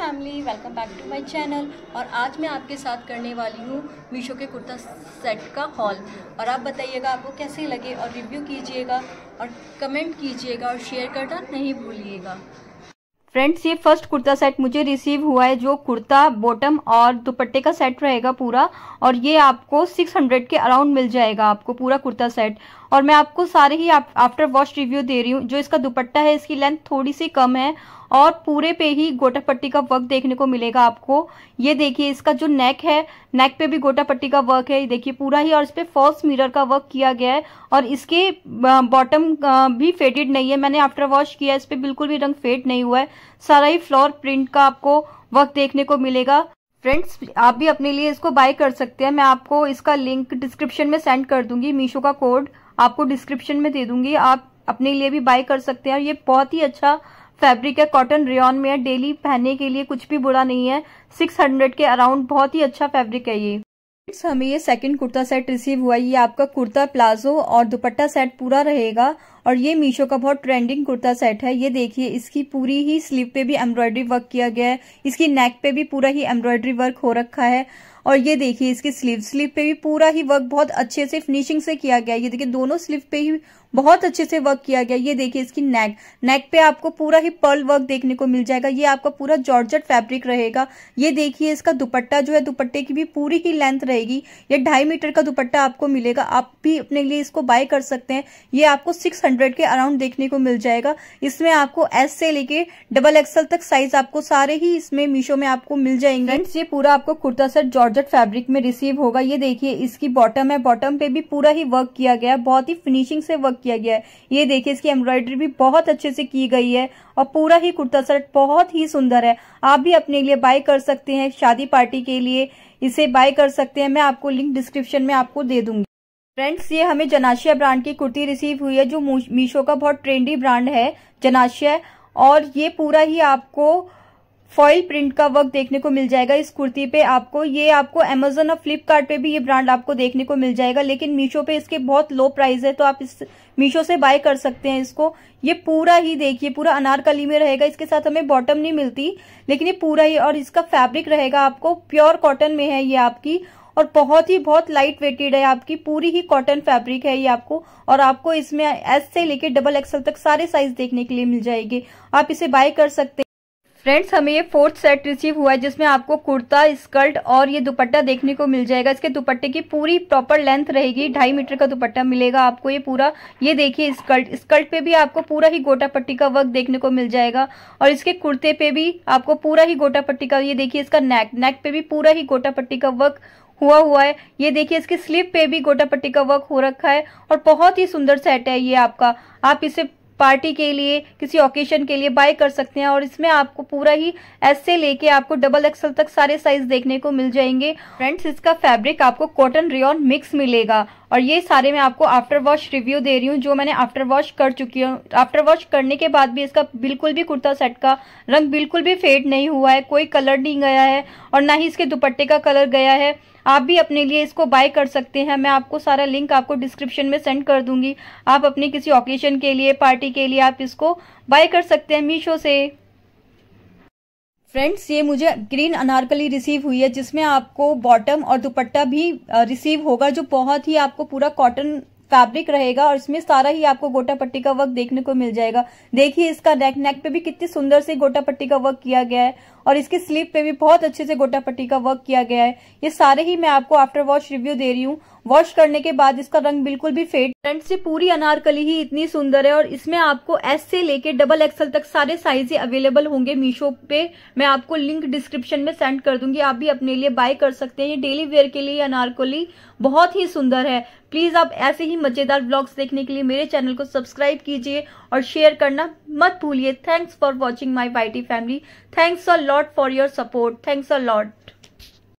family welcome back to my channel और आज मैं आपके साथ करने वाली हूँ मीशो के कुर्ता सेट का हॉल और आप बताइएगा आपको कैसे लगे और रिव्यू कीजिएगा और कमेंट कीजिएगा और शेयर करना नहीं भूलिएगा फ्रेंड्स ये फर्स्ट कुर्ता सेट मुझे रिसीव हुआ है जो कुर्ता बॉटम और दुपट्टे का सेट रहेगा पूरा और ये आपको 600 के अराउंड मिल जाएगा आपको पूरा कुर्ता सेट और मैं आपको सारे ही आप, आफ्टर वॉश रिव्यू दे रही हूँ जो इसका दुपट्टा है इसकी लेंथ थोड़ी सी कम है और पूरे पे ही गोटा पट्टी का वर्क देखने को मिलेगा आपको ये देखिए इसका जो नेक है नेक पे भी गोटा पट्टी का वर्क है ये देखिए पूरा ही और इस पर फॉल्स मिरर का वर्क किया गया है और इसके बॉटम भी फेडेड नहीं है मैंने आफ्टर वॉश किया इस पर बिल्कुल भी रंग फेड नहीं हुआ है सारा ही फ्लोर प्रिंट का आपको वर्क देखने को मिलेगा फ्रेंड्स आप भी अपने लिए इसको बाय कर सकते हैं मैं आपको इसका लिंक डिस्क्रिप्शन में सेंड कर दूंगी मीशो का कोड आपको डिस्क्रिप्शन में दे दूंगी आप अपने लिए भी बाय कर सकते हैं और ये बहुत ही अच्छा फैब्रिक है कॉटन रेन में है डेली पहनने के लिए कुछ भी बुरा नहीं है 600 के अराउंड बहुत ही अच्छा फैब्रिक है ये हमें ये सेकंड कुर्ता सेट रिसीव हुआ ये आपका कुर्ता प्लाजो और दुपट्टा सेट पूरा रहेगा और ये मीशो का बहुत ट्रेंडिंग कुर्ता सेट है ये देखिए इसकी पूरी ही स्लीव पे भी एम्ब्रॉयडरी वर्क किया गया है इसकी नेक पे भी पूरा ही एम्ब्रॉयडरी वर्क हो रखा है और ये देखिए इसकी स्लीव स्लीव पे भी पूरा ही वर्क बहुत अच्छे से फिनिशिंग से किया गया है ये देखिए दोनों स्लीव पे ही बहुत अच्छे से वर्क किया गया ये देखिए इसकी नेक नेक पे आपको पूरा ही पर्ल वर्क देखने को मिल जाएगा ये आपका पूरा जॉर्जट फैब्रिक रहेगा ये देखिए इसका दुपट्टा जो है दुपट्टे की भी पूरी ही लेंथ रहेगी ये ढाई मीटर का दुपट्टा आपको मिलेगा आप भी अपने लिए इसको बाय कर सकते हैं ये आपको सिक्स हंड्रेड के अराउंड देखने को मिल जाएगा इसमें आपको एस से लेके डबल एक्सएल तक साइज आपको सारे ही इसमें मीशो में आपको मिल जाएंगे ये पूरा आपको कुर्ता सेट जॉर्जेट फैब्रिक में रिसीव होगा ये देखिए इसकी बॉटम है बॉटम पे भी पूरा ही वर्क किया गया है बहुत ही फिनिशिंग से वर्क किया गया है ये देखिए इसकी एम्ब्रॉयडरी भी बहुत अच्छे से की गई है और पूरा ही कुर्ता सेट बहुत ही सुंदर है आप भी अपने लिए बाय कर सकते हैं शादी पार्टी के लिए इसे बाय कर सकते हैं मैं आपको लिंक डिस्क्रिप्शन में आपको दे दूंगी फ्रेंड्स ये हमें जनाशिया ब्रांड की कुर्ती रिसीव हुई है जो मीशो का बहुत ट्रेंडी ब्रांड है जनाशिया और ये पूरा ही आपको फॉइल प्रिंट का वर्क देखने को मिल जाएगा इस कुर्ती पे आपको ये आपको अमेजोन और फ्लिपकार्ट पे भी ये ब्रांड आपको देखने को मिल जाएगा लेकिन मीशो पे इसके बहुत लो प्राइस है तो आप इस मीशो से बाय कर सकते हैं इसको ये पूरा ही देखिए पूरा अनारकली में रहेगा इसके साथ हमें बॉटम नहीं मिलती लेकिन ये पूरा ही और इसका फैब्रिक रहेगा आपको प्योर कॉटन में है ये आपकी और बहुत ही बहुत लाइट वेटेड है आपकी पूरी ही कॉटन फैब्रिक है ये आपको और आपको इसमें एस से लेके डबल एक्सल तक सारे साइज देखने के लिए मिल जाएगी आप इसे बाय कर सकते हैं फ्रेंड्स हमें ये फोर्थ सेट रिसीव हुआ है जिसमें आपको कुर्ता स्कर्ट और ये दुपट्टा देखने को मिल जाएगा इसके दुपट्टे की पूरी प्रॉपर लेंथ रहेगी ढाई मीटर का दुपट्टा मिलेगा आपको ये पूरा ये देखिए स्कर्ट स्कर्ट पे भी आपको पूरा ही गोटा पट्टी का वर्क देखने को मिल जाएगा और इसके कुर्ते पे भी आपको पूरा ही गोटा पट्टी का ये देखिए इसका नेक नेक पे भी पूरा ही गोटा पट्टी का वर्क हुआ हुआ है ये देखिए इसके स्लीव पे भी गोटा पट्टी का वर्क हो रखा है और बहुत ही सुंदर सेट है ये आपका आप इसे पार्टी के लिए किसी ओकेशन के लिए बाय कर सकते हैं और इसमें आपको पूरा ही एस से लेके आपको डबल एक्सल तक सारे साइज देखने को मिल जाएंगे फ्रेंड्स इसका फैब्रिक आपको कॉटन रेन मिक्स मिलेगा और ये सारे मैं आपको आफ्टर वॉश रिव्यू दे रही हूँ जो मैंने आफ्टर वॉश कर चुकी हूँ आफ्टर वॉश करने के बाद भी इसका बिल्कुल भी कुर्ता सेट का रंग बिल्कुल भी फेड नहीं हुआ है कोई कलर नहीं गया है और ना ही इसके दुपट्टे का कलर गया है आप भी अपने लिए इसको बाय कर सकते हैं मैं आपको सारा लिंक आपको डिस्क्रिप्शन में सेंड कर दूंगी आप अपने किसी ओकेजन के लिए पार्टी के लिए आप इसको बाय कर सकते हैं मीशो से फ्रेंड्स ये मुझे ग्रीन अनारकली रिसीव हुई है जिसमें आपको बॉटम और दुपट्टा भी रिसीव होगा जो बहुत ही आपको पूरा कॉटन फैब्रिक रहेगा और इसमें सारा ही आपको गोटा पट्टी का वर्क देखने को मिल जाएगा देखिए इसका नेक नेक पे भी कितनी सुंदर से गोटा पट्टी का वर्क किया गया है और इसके स्लीव पे भी बहुत अच्छे से गोटा पट्टी का वर्क किया गया है ये सारे ही मैं आपको आफ्टर वॉच रिव्यू दे रही हूँ वॉश करने के बाद इसका रंग बिल्कुल भी फेड फ्रंट से पूरी अनारकली ही इतनी सुंदर है और इसमें आपको एस से लेके डबल एक्सएल तक सारे साइज अवेलेबल होंगे मीशो पे मैं आपको लिंक डिस्क्रिप्शन में सेंड कर दूंगी आप भी अपने लिए बाय कर सकते हैं ये डेली वेयर के लिए अनारकली बहुत ही सुंदर है प्लीज आप ऐसे ही मजेदार ब्लॉग्स देखने के लिए मेरे चैनल को सब्सक्राइब कीजिए और शेयर करना मत भूलिए thanks for watching my Y family thanks a lot for your support thanks a lot